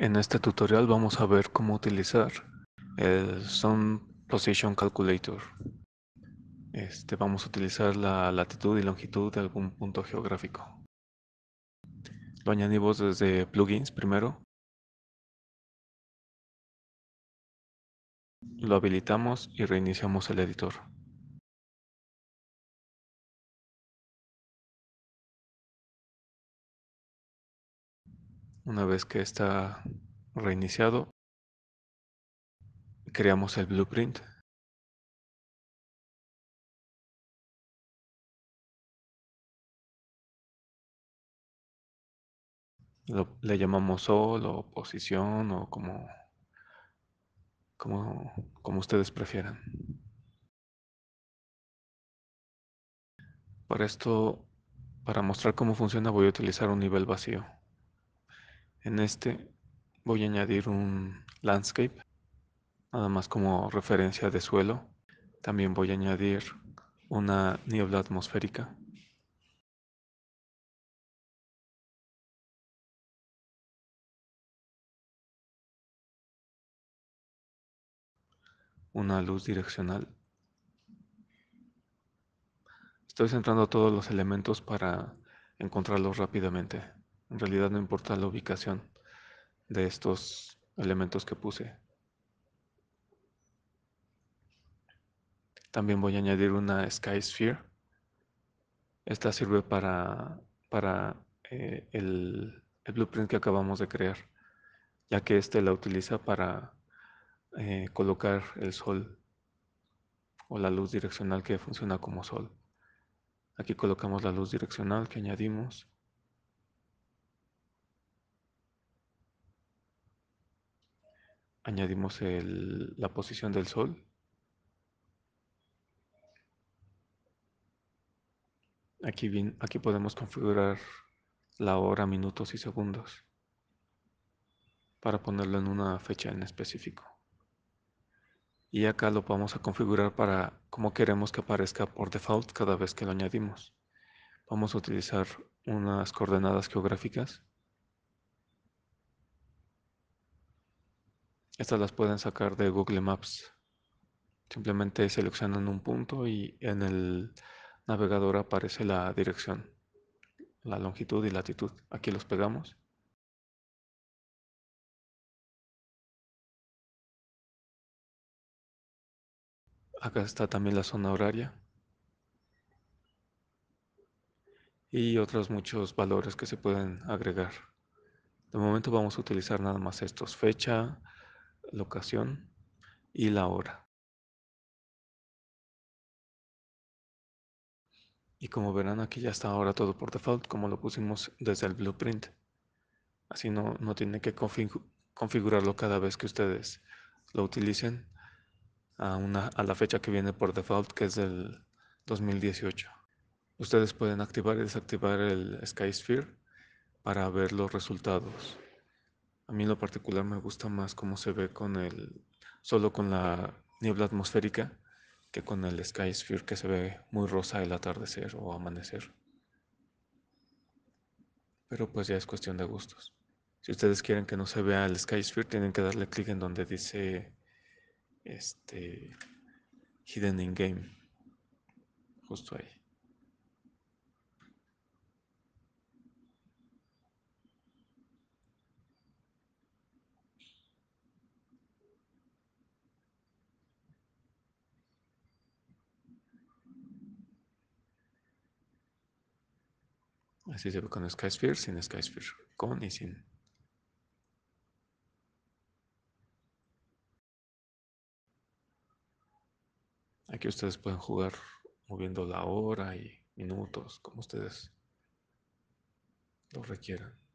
En este tutorial vamos a ver cómo utilizar el Sun Position Calculator. Este, vamos a utilizar la latitud y longitud de algún punto geográfico. Lo añadimos desde plugins primero. Lo habilitamos y reiniciamos el editor. Una vez que está reiniciado, creamos el blueprint. le llamamos sol o posición o como, como ustedes prefieran. Para esto, para mostrar cómo funciona, voy a utilizar un nivel vacío. En este voy a añadir un landscape, nada más como referencia de suelo. También voy a añadir una niebla atmosférica. Una luz direccional. Estoy centrando todos los elementos para encontrarlos rápidamente. En realidad no importa la ubicación de estos elementos que puse. También voy a añadir una Sky Sphere. Esta sirve para, eh, el, blueprint que acabamos de crear, ya que este la utiliza para eh, colocar el sol o la luz direccional que funciona como sol. Aquí colocamos la luz direccional que añadimos. añadimos la posición del sol. Aquí, aquí podemos configurar la hora, minutos y segundos para ponerlo en una fecha en específico. Y acá lo vamos a configurar para cómo queremos que aparezca por default cada vez que lo añadimos. Vamos a utilizar unas coordenadas geográficas Estas las pueden sacar de Google Maps. Simplemente seleccionan un punto y en el navegador aparece la dirección, la longitud y latitud. Aquí los pegamos. Acá está también la zona horaria. Y otros muchos valores que se pueden agregar. De momento vamos a utilizar nada más estos. Fecha, locación y la hora. Y como verán aquí ya está ahora todo por default como lo pusimos desde el blueprint. Así no, no que configurarlo cada vez que ustedes lo utilicen a, una, a la fecha que viene por default que es del 2018. Ustedes pueden activar y desactivar el Sky Sphere para ver los resultados. A mí en lo particular me gusta más cómo se ve con el, solo con la niebla atmosférica que con el Sky Sphere que se ve muy rosa el atardecer o amanecer. Pero pues ya es cuestión de gustos. Si ustedes quieren que no se vea el Sky Sphere, tienen que darle clic en donde dice este Hidden in Game. Justo ahí. Así se ve con Skysphere, sin Skysphere, con y sin. Aquí ustedes pueden jugar moviendo la hora y minutos, como ustedes lo requieran.